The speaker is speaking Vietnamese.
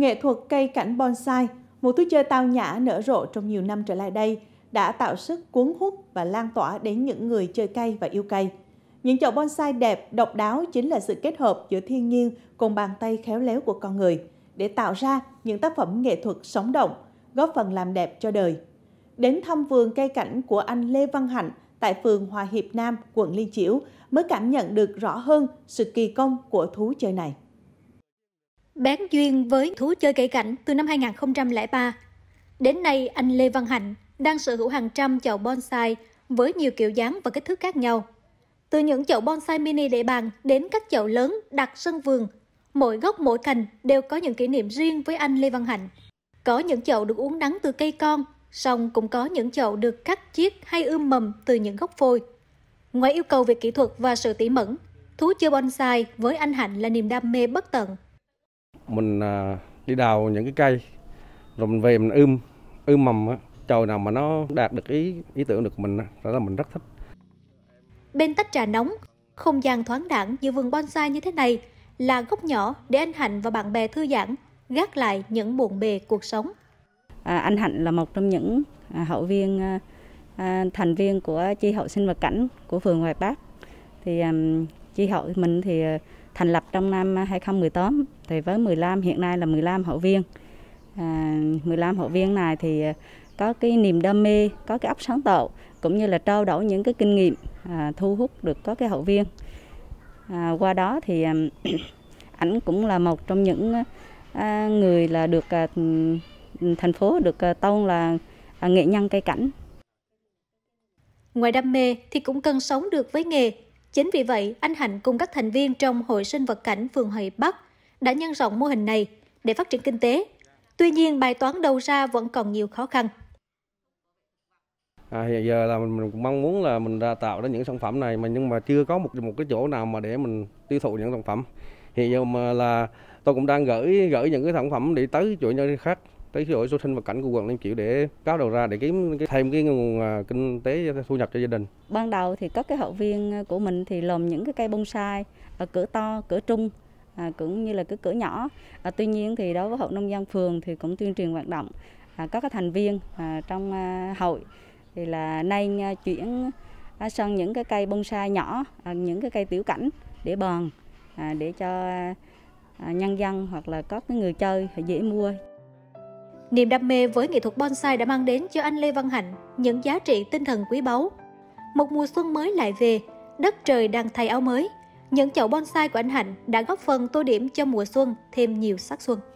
Nghệ thuật cây cảnh bonsai, một thú chơi tao nhã nở rộ trong nhiều năm trở lại đây, đã tạo sức cuốn hút và lan tỏa đến những người chơi cây và yêu cây. Những chậu bonsai đẹp, độc đáo chính là sự kết hợp giữa thiên nhiên cùng bàn tay khéo léo của con người để tạo ra những tác phẩm nghệ thuật sống động, góp phần làm đẹp cho đời. Đến thăm vườn cây cảnh của anh Lê Văn Hạnh tại phường Hòa Hiệp Nam, quận Liên Chiểu mới cảm nhận được rõ hơn sự kỳ công của thú chơi này. Bán duyên với thú chơi cây cảnh từ năm 2003. Đến nay, anh Lê Văn Hạnh đang sở hữu hàng trăm chậu bonsai với nhiều kiểu dáng và kích thước khác nhau. Từ những chậu bonsai mini để bàn đến các chậu lớn đặt sân vườn, mỗi gốc mỗi cành đều có những kỷ niệm riêng với anh Lê Văn Hạnh. Có những chậu được uống nắng từ cây con, song cũng có những chậu được cắt chiết hay ươm mầm từ những gốc phôi. Ngoài yêu cầu về kỹ thuật và sự tỉ mẩn, thú chơi bonsai với anh Hạnh là niềm đam mê bất tận mình à, đi đào những cái cây rồi mình về mình ươm ươm mầm á chồi nào mà nó đạt được ý ý tưởng được mình đó là mình rất thích bên tách trà nóng không gian thoáng đẳng như vườn bonsai như thế này là góc nhỏ để anh Hạnh và bạn bè thư giãn, gác lại những buồn bề cuộc sống. À, anh Hạnh là một trong những à, hậu viên à, à thành viên của chi hội sinh vật cảnh của phường Hoài Bắc. Thì à, chi hội mình thì à, thành lập trong năm 2018 à, thì với 15 hiện nay là 15 hội viên. À, 15 hội viên này thì à, có cái niềm đam mê, có cái óc sáng tạo cũng như là trao đổi những cái kinh nghiệm à, thu hút được có cái hậu viên. À, qua đó thì à, ảnh cũng là một trong những à, người là được à, thành phố được à, tôn là à, nghệ nhân cây cảnh. Ngoài đam mê thì cũng cần sống được với nghề Chính vì vậy, anh Hạnh cùng các thành viên trong Hội sinh vật cảnh phường Hội Bắc đã nhân rộng mô hình này để phát triển kinh tế. Tuy nhiên, bài toán đầu ra vẫn còn nhiều khó khăn. À, hiện giờ là mình, mình cũng mong muốn là mình ra tạo ra những sản phẩm này mà nhưng mà chưa có một một cái chỗ nào mà để mình tiêu thụ những sản phẩm. Hiện giờ mà là tôi cũng đang gửi gửi những cái sản phẩm để tới chỗ nhân khác tới đổi số sinh và cảnh của quận Liên Chiểu để cáo đầu ra để kiếm thêm cái nguồn à, kinh tế thu nhập cho gia đình. Ban đầu thì các cái hậu viên của mình thì lồng những cái cây bonsai ở cửa to, cửa trung à, cũng như là cái cửa nhỏ. À, tuy nhiên thì đối với hội nông dân phường thì cũng tuyên truyền hoạt động à, các thành viên à, trong à, hội thì là nay à, chuyển à, sang những cái cây bonsai nhỏ, à, những cái cây tiểu cảnh để bòn à, để cho à, nhân dân hoặc là có cái người chơi dễ mua. Niềm đam mê với nghệ thuật bonsai đã mang đến cho anh Lê Văn Hạnh những giá trị tinh thần quý báu. Một mùa xuân mới lại về, đất trời đang thay áo mới. Những chậu bonsai của anh Hạnh đã góp phần tô điểm cho mùa xuân thêm nhiều sắc xuân.